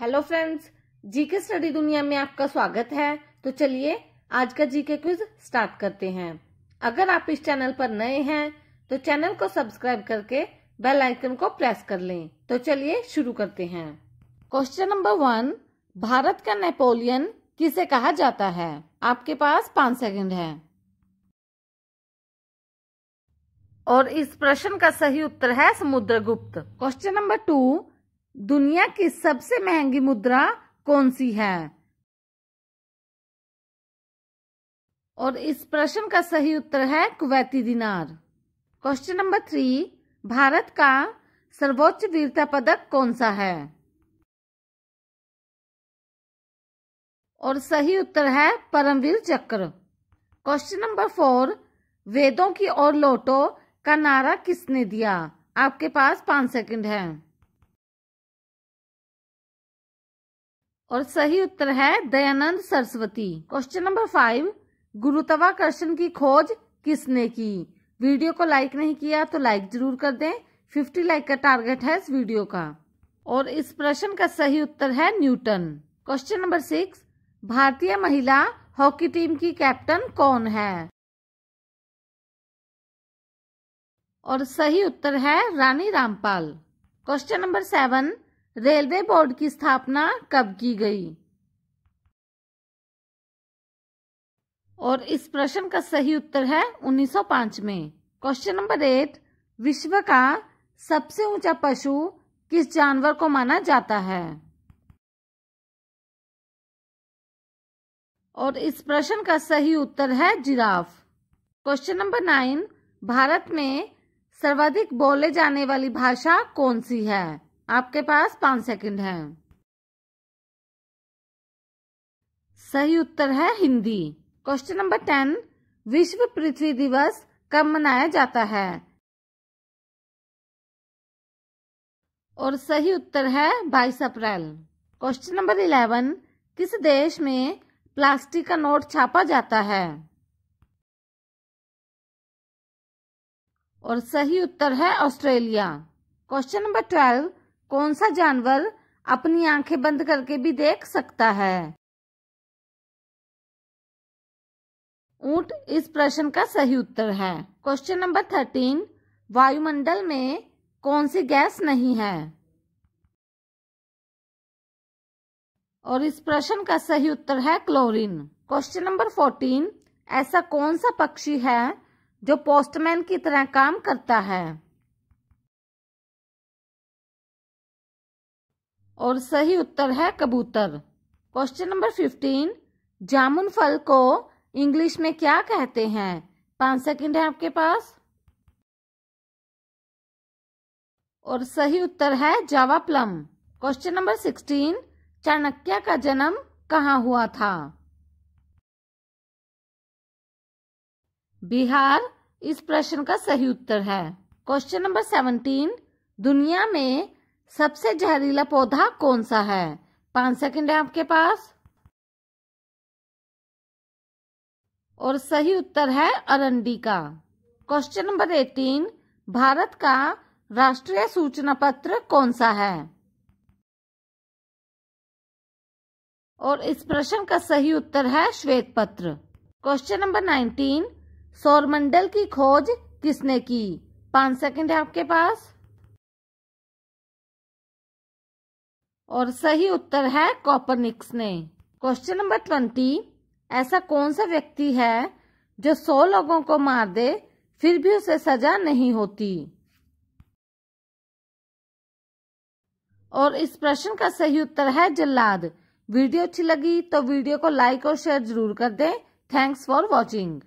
hello friends GK study दुनिया में आपका स्वागत है तो चलिए आज का जीके क्विज स्टार्ट करते हैं अगर आप इस चैनल पर नए हैं तो चैनल को सब्सक्राइब करके बेल आइकन को प्रेस कर लें तो चलिए शुरू करते हैं क्वेश्चन नंबर वन भारत का नेपोलियन किसे कहा जाता है आपके पास पांच सेकंड है और इस प्रश्न का सही उत्तर है समुद्रगुप्त क्वेश्चन नंबर टू दुनिया की सबसे महंगी मुद्रा कौन सी है और इस प्रश्न का सही उत्तर है कुवैती दिनार क्वेश्चन नंबर थ्री भारत का सर्वोच्च वीरता पदक कौन सा है और सही उत्तर है परमवीर चक्र क्वेश्चन नंबर फोर वेदों की ओर लौटो का नारा किसने दिया आपके पास पांच सेकंड है और सही उत्तर है Dayanand Saraswati question number five गुरुत्वाकर्षण की खोज किसने की वीडियो को लाइक नहीं किया तो लाइक जरूर कर दें फिफ्टी लाइक का टारगेट है इस वीडियो का और इस प्रश्न का सही उत्तर है न्यूटन क्वेश्चन नंबर सिक्स भारतीय महिला हॉकी टीम की कैप्टन कौन है और सही उत्तर है Rani Rampal question number seven railway board की स्थापना कब की गई और इस प्रश्न का सही उत्तर है 1905 में क्वेश्चन नंबर एट विश्व का सबसे ऊंचा पशु किस जानवर को माना जाता है और इस प्रश्न का सही उत्तर है giraffe question number nine Bharat में सर्वाधिक बोले जाने वाली भाषा कौन सी है आपके पास पांच सेकंड है सही उत्तर है हिंदी क्वेश्चन नंबर टेन विश्व पृथ्वी दिवस कब मनाया जाता है और सही उत्तर है 22 अप्रैल क्वेश्चन नंबर 11 किस देश में प्लास्टिक का नोट छापा जाता है और सही उत्तर है ऑस्ट्रेलिया क्वेश्चन नंबर ट्वेल्व कौन सा जानवर अपनी आंखें बंद करके भी देख सकता है ऊंट इस प्रश्न का सही उत्तर है क्वेश्चन नंबर थर्टीन वायुमंडल में कौन सी गैस नहीं है और इस प्रश्न का सही उत्तर है क्लोरीन क्वेश्चन नंबर फोर्टीन ऐसा कौन सा पक्षी है जो पोस्टमैन की तरह काम करता है और सही उत्तर है कबूतर क्वेश्चन नंबर फिफ्टीन जामुन फल को इंग्लिश में क्या कहते हैं पांच सेकंड है आपके पास और सही उत्तर है Java plum question number sixteen Chanakya का जन्म कहाँ हुआ था बिहार इस प्रश्न का सही उत्तर है क्वेश्चन नंबर सेवनटीन दुनिया में सबसे जहरीला पौधा कौन सा है पांच सेकंड है आपके पास और सही उत्तर है अरंडी का क्वेश्चन नंबर एटीन भारत का राष्ट्रीय सूचना पत्र कौन सा है और इस प्रश्न का सही उत्तर है श्वेत पत्र क्वेश्चन नंबर नाइनटीन सौरमंडल की खोज किसने की पांच सेकंड है आपके पास और सही उत्तर है कॉपरनिक्स ने क्वेश्चन नंबर ट्वेंटी ऐसा कौन सा व्यक्ति है जो सौ लोगों को मार दे फिर भी उसे सजा नहीं होती और इस प्रश्न का सही उत्तर है जल्लाद वीडियो अच्छी लगी तो वीडियो को लाइक और शेयर जरूर कर दें थैंक्स फॉर वॉचिंग